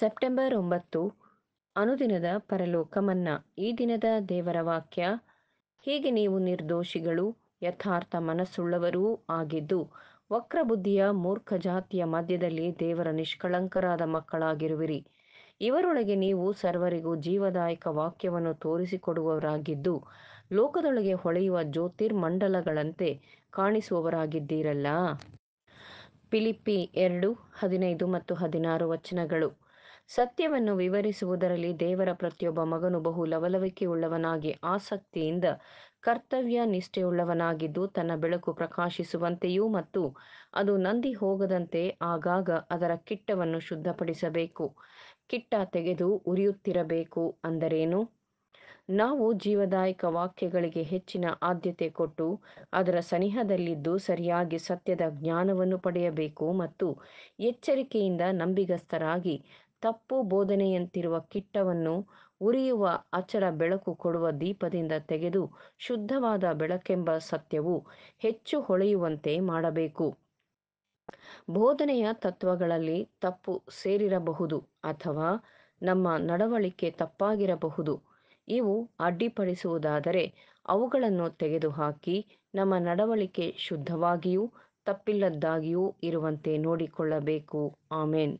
September ಒಂಬತ್ತು ಅನುದಿನದ ಪರಲೋಕ ಮನ್ನಾ ಈ ದಿನದ ದೇವರ ವಾಕ್ಯ ಹೀಗೆ ನೀವು ನಿರ್ದೋಷಿಗಳು ಯಥಾರ್ಥ ಮನಸ್ಸುಳ್ಳವರೂ ಆಗಿದ್ದು ವಕ್ರಬುದ್ಧಿಯ ಮೂರ್ಖ ಜಾತಿಯ ಮಧ್ಯದಲ್ಲಿ ದೇವರ ನಿಷ್ಕಳಂಕರಾದ ಮಕ್ಕಳಾಗಿರುವಿರಿ ಇವರೊಳಗೆ ನೀವು ಸರ್ವರಿಗೂ ಜೀವದಾಯಕ ವಾಕ್ಯವನ್ನು ತೋರಿಸಿಕೊಡುವವರಾಗಿದ್ದು ಲೋಕದೊಳಗೆ ಹೊಳೆಯುವ ಜ್ಯೋತಿರ್ಮಂಡಲಗಳಂತೆ ಕಾಣಿಸುವವರಾಗಿದ್ದೀರಲ್ಲ ಪಿಲಿಪಿ ಎರಡು ಹದಿನೈದು ಮತ್ತು ಹದಿನಾರು ವಚನಗಳು ಸತ್ಯವನ್ನು ವಿವರಿಸುವುದರಲ್ಲಿ ದೇವರ ಪ್ರತಿಯೊಬ್ಬ ಮಗನು ಬಹು ಲವಲವಿಕೆಯುಳ್ಳವನಾಗಿ ಆಸಕ್ತಿಯಿಂದ ಕರ್ತವ್ಯ ನಿಷ್ಠೆಯುಳ್ಳವನಾಗಿದ್ದು ತನ್ನ ಬೆಳಕು ಪ್ರಕಾಶಿಸುವಂತೆಯೂ ಮತ್ತು ಅದು ನಂದಿ ಹೋಗದಂತೆ ಆಗಾಗ ಅದರ ಕಿಟ್ಟವನ್ನು ಶುದ್ಧಪಡಿಸಬೇಕು ಕಿಟ್ಟ ತೆಗೆದು ಉರಿಯುತ್ತಿರಬೇಕು ಅಂದರೇನು ನಾವು ಜೀವದಾಯಕ ವಾಕ್ಯಗಳಿಗೆ ಹೆಚ್ಚಿನ ಆದ್ಯತೆ ಕೊಟ್ಟು ಅದರ ಸನಿಹದಲ್ಲಿದ್ದು ಸರಿಯಾಗಿ ಸತ್ಯದ ಜ್ಞಾನವನ್ನು ಪಡೆಯಬೇಕು ಮತ್ತು ಎಚ್ಚರಿಕೆಯಿಂದ ನಂಬಿಗಸ್ತರಾಗಿ ತಪ್ಪು ಬೋಧನೆಯಂತಿರುವ ಕಿಟ್ಟವನ್ನು ಉರಿಯುವ ಅಚಲ ಬೆಳಕು ಕೊಡುವ ದೀಪದಿಂದ ತೆಗೆದು ಶುದ್ಧವಾದ ಬೆಳಕೆಂಬ ಸತ್ಯವು ಹೆಚ್ಚು ಹೊಳೆಯುವಂತೆ ಮಾಡಬೇಕು ಬೋಧನೆಯ ತತ್ವಗಳಲ್ಲಿ ತಪ್ಪು ಸೇರಿರಬಹುದು ಅಥವಾ ನಮ್ಮ ನಡವಳಿಕೆ ತಪ್ಪಾಗಿರಬಹುದು ಇವು ಅಡ್ಡಿಪಡಿಸುವುದಾದರೆ ಅವುಗಳನ್ನು ತೆಗೆದುಹಾಕಿ ನಮ್ಮ ನಡವಳಿಕೆ ಶುದ್ಧವಾಗಿಯೂ ತಪ್ಪಿಲ್ಲದ್ದಾಗಿಯೂ ಇರುವಂತೆ ನೋಡಿಕೊಳ್ಳಬೇಕು ಆಮೇನ್